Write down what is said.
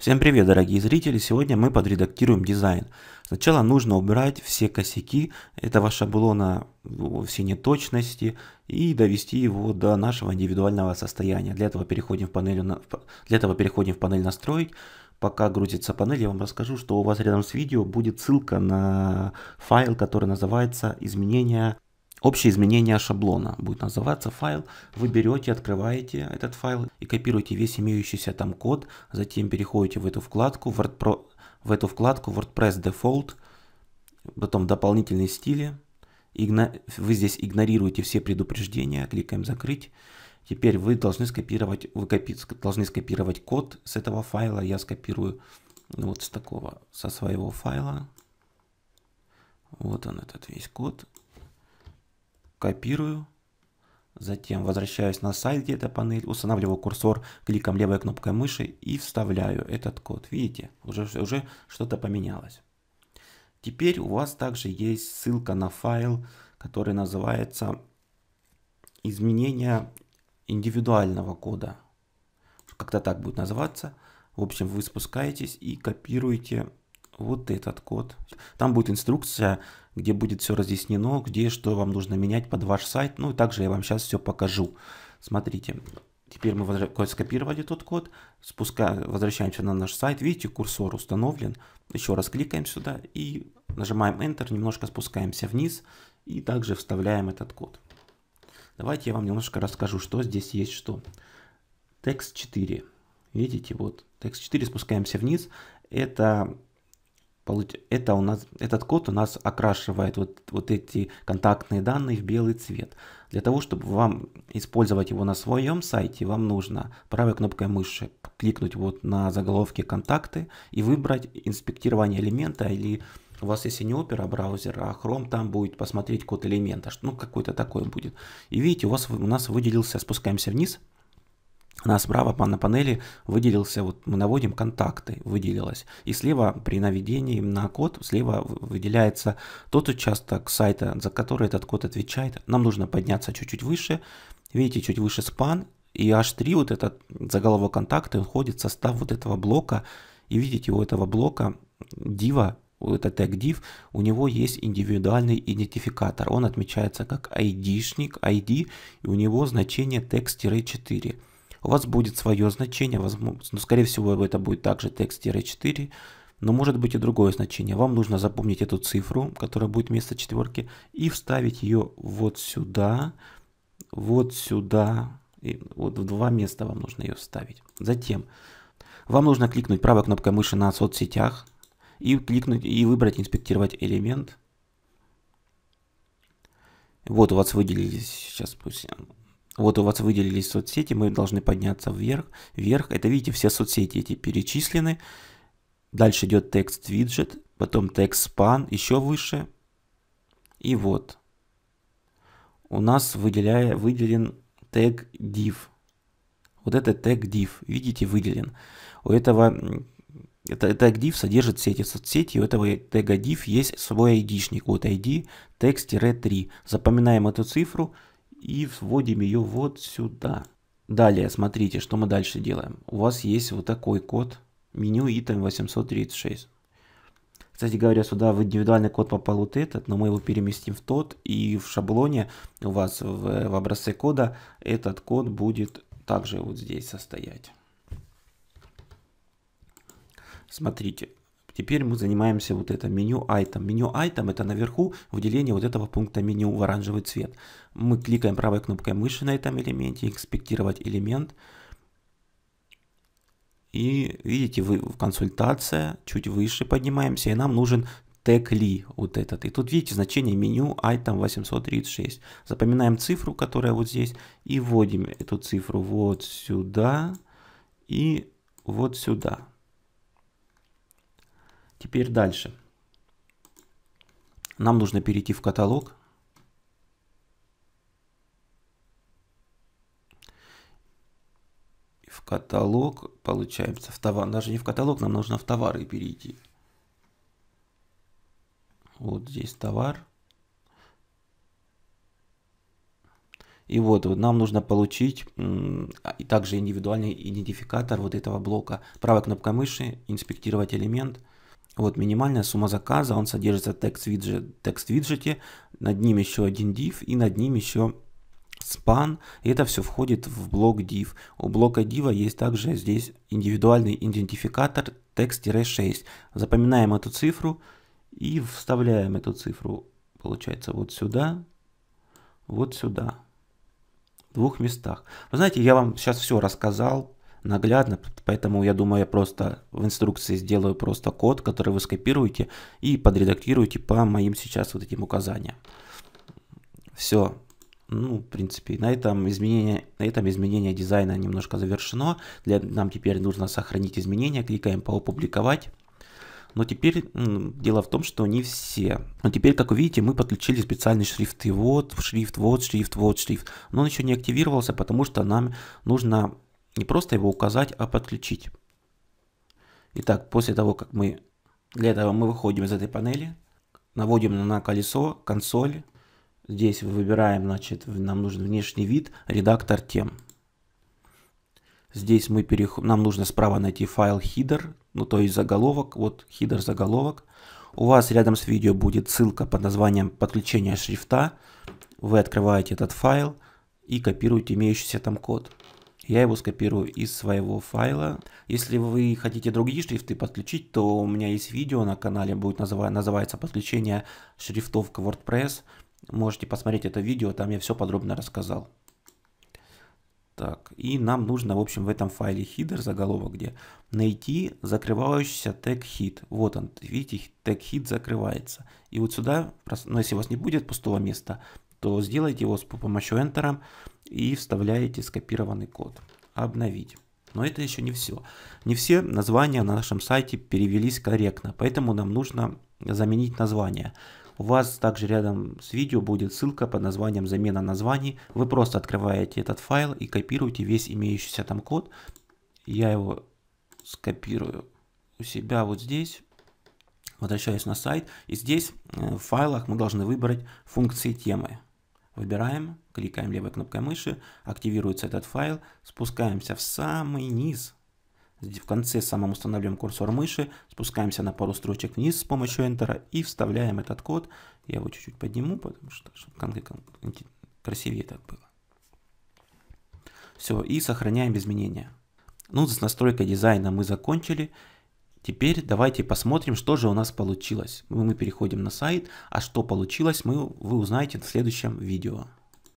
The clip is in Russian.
Всем привет, дорогие зрители! Сегодня мы подредактируем дизайн. Сначала нужно убрать все косяки этого шаблона, ну, все неточности и довести его до нашего индивидуального состояния. Для этого переходим в панель, для этого переходим в панель настроить. Пока грузится панель, я вам расскажу, что у вас рядом с видео будет ссылка на файл, который называется «Изменения Общее изменение шаблона будет называться файл. Вы берете, открываете этот файл и копируете весь имеющийся там код. Затем переходите в эту вкладку, WordPro, в эту вкладку WordPress Default, потом дополнительные стили. Игно... Вы здесь игнорируете все предупреждения, кликаем закрыть. Теперь вы должны скопировать, вы копи... должны скопировать код с этого файла. Я скопирую вот с такого, со своего файла. Вот он этот весь код копирую, затем возвращаюсь на сайт, где эта панель, устанавливаю курсор, кликом левой кнопкой мыши и вставляю этот код. Видите, уже, уже что-то поменялось. Теперь у вас также есть ссылка на файл, который называется «Изменение индивидуального кода». Как-то так будет называться. В общем, вы спускаетесь и копируете вот этот код. Там будет инструкция, где будет все разъяснено, где что вам нужно менять под ваш сайт. Ну и также я вам сейчас все покажу. Смотрите, теперь мы возра... скопировали тот код, спуска... возвращаемся на наш сайт. Видите, курсор установлен. Еще раз кликаем сюда и нажимаем Enter, немножко спускаемся вниз и также вставляем этот код. Давайте я вам немножко расскажу, что здесь есть что. Текст 4. Видите, вот текст 4, спускаемся вниз. Это это у нас, этот код у нас окрашивает вот, вот эти контактные данные в белый цвет. Для того, чтобы вам использовать его на своем сайте, вам нужно правой кнопкой мыши кликнуть вот на заголовке «Контакты» и выбрать «Инспектирование элемента» или у вас если не Opera а браузер, а Chrome там будет посмотреть код элемента, ну какой-то такой будет. И видите, у, вас, у нас выделился, спускаемся вниз – у нас справа на панели выделился, вот мы наводим контакты, выделилось. И слева при наведении на код, слева выделяется тот участок сайта, за который этот код отвечает. Нам нужно подняться чуть-чуть выше. Видите, чуть выше span И H3, вот этот заголовок контакты, он входит в состав вот этого блока. И видите, у этого блока дива, это тег div, у него есть индивидуальный идентификатор. Он отмечается как ID-шник, ID, и у него значение text-4 у вас будет свое значение, возможно, ну, скорее всего это будет также text-4, но может быть и другое значение. Вам нужно запомнить эту цифру, которая будет вместо четверки, и вставить ее вот сюда, вот сюда, и вот в два места вам нужно ее вставить. Затем вам нужно кликнуть правой кнопкой мыши на соцсетях и кликнуть и выбрать инспектировать элемент. Вот у вас выделились, сейчас пусть вот у вас выделились соцсети, мы должны подняться вверх. вверх. Это, видите, все соцсети эти перечислены. Дальше идет текст виджет, потом текст span, еще выше. И вот. У нас выделяя, выделен тег div. Вот это тег div, видите, выделен. У этого это, тег div содержит все эти соцсети, у этого тега div есть свой id-шник. Вот id text-3. Запоминаем эту цифру, и вводим ее вот сюда. Далее, смотрите, что мы дальше делаем. У вас есть вот такой код, меню item 836. Кстати говоря, сюда в индивидуальный код попал вот этот, но мы его переместим в тот, и в шаблоне у вас в, в образце кода этот код будет также вот здесь состоять. Смотрите, Теперь мы занимаемся вот это меню item. Меню item это наверху выделение вот этого пункта меню в оранжевый цвет. Мы кликаем правой кнопкой мыши на этом элементе, экспектировать элемент. И видите, вы в консультация, чуть выше поднимаемся, и нам нужен тег ли вот этот. И тут видите значение меню item 836. Запоминаем цифру, которая вот здесь, и вводим эту цифру вот сюда и вот сюда. Теперь дальше. Нам нужно перейти в каталог. В каталог, получается, в товар. Даже не в каталог, нам нужно в товары перейти. Вот здесь товар. И вот, вот нам нужно получить и также индивидуальный идентификатор вот этого блока. Правой кнопкой мыши, инспектировать элемент – вот минимальная сумма заказа, он содержится в text-виджете, над ним еще один div и над ним еще span. И это все входит в блок div. У блока div есть также здесь индивидуальный идентификатор text-6. Запоминаем эту цифру и вставляем эту цифру, получается, вот сюда, вот сюда. В двух местах. Вы знаете, я вам сейчас все рассказал наглядно, поэтому я думаю, я просто в инструкции сделаю просто код, который вы скопируете и подредактируете по моим сейчас вот этим указаниям. Все, ну, в принципе, на этом изменение, на этом изменение дизайна немножко завершено. Для, нам теперь нужно сохранить изменения, кликаем по «Опубликовать». Но теперь дело в том, что не все. Но теперь, как вы видите, мы подключили специальные шрифты. Вот шрифт, вот шрифт, вот шрифт. Но он еще не активировался, потому что нам нужно не просто его указать, а подключить. Итак, после того, как мы... Для этого мы выходим из этой панели, наводим на колесо, консоль. Здесь выбираем, значит, нам нужен внешний вид, редактор тем. Здесь мы перех... нам нужно справа найти файл header, ну то есть заголовок, вот header заголовок. У вас рядом с видео будет ссылка под названием «Подключение шрифта». Вы открываете этот файл и копируете имеющийся там код я его скопирую из своего файла. Если вы хотите другие шрифты подключить, то у меня есть видео на канале, будет называ называется «Подключение шрифтов к WordPress». Можете посмотреть это видео, там я все подробно рассказал. Так, и нам нужно, в общем, в этом файле header, заголовок где, найти закрывающийся тег hit. Вот он, видите, тег hit закрывается. И вот сюда, но если у вас не будет пустого места, то сделайте его с помощью Enter и вставляете скопированный код. Обновить. Но это еще не все. Не все названия на нашем сайте перевелись корректно, поэтому нам нужно заменить название. У вас также рядом с видео будет ссылка под названием «Замена названий». Вы просто открываете этот файл и копируете весь имеющийся там код. Я его скопирую у себя вот здесь. Возвращаюсь на сайт. И здесь э, в файлах мы должны выбрать функции темы. Выбираем, кликаем левой кнопкой мыши, активируется этот файл, спускаемся в самый низ. здесь В конце самом устанавливаем курсор мыши, спускаемся на пару строчек вниз с помощью Enter и вставляем этот код. Я его чуть-чуть подниму, потому что чтобы красивее так было. Все, и сохраняем изменения. Ну, с настройкой дизайна мы закончили. Теперь давайте посмотрим, что же у нас получилось. Мы переходим на сайт, а что получилось, мы, вы узнаете в следующем видео.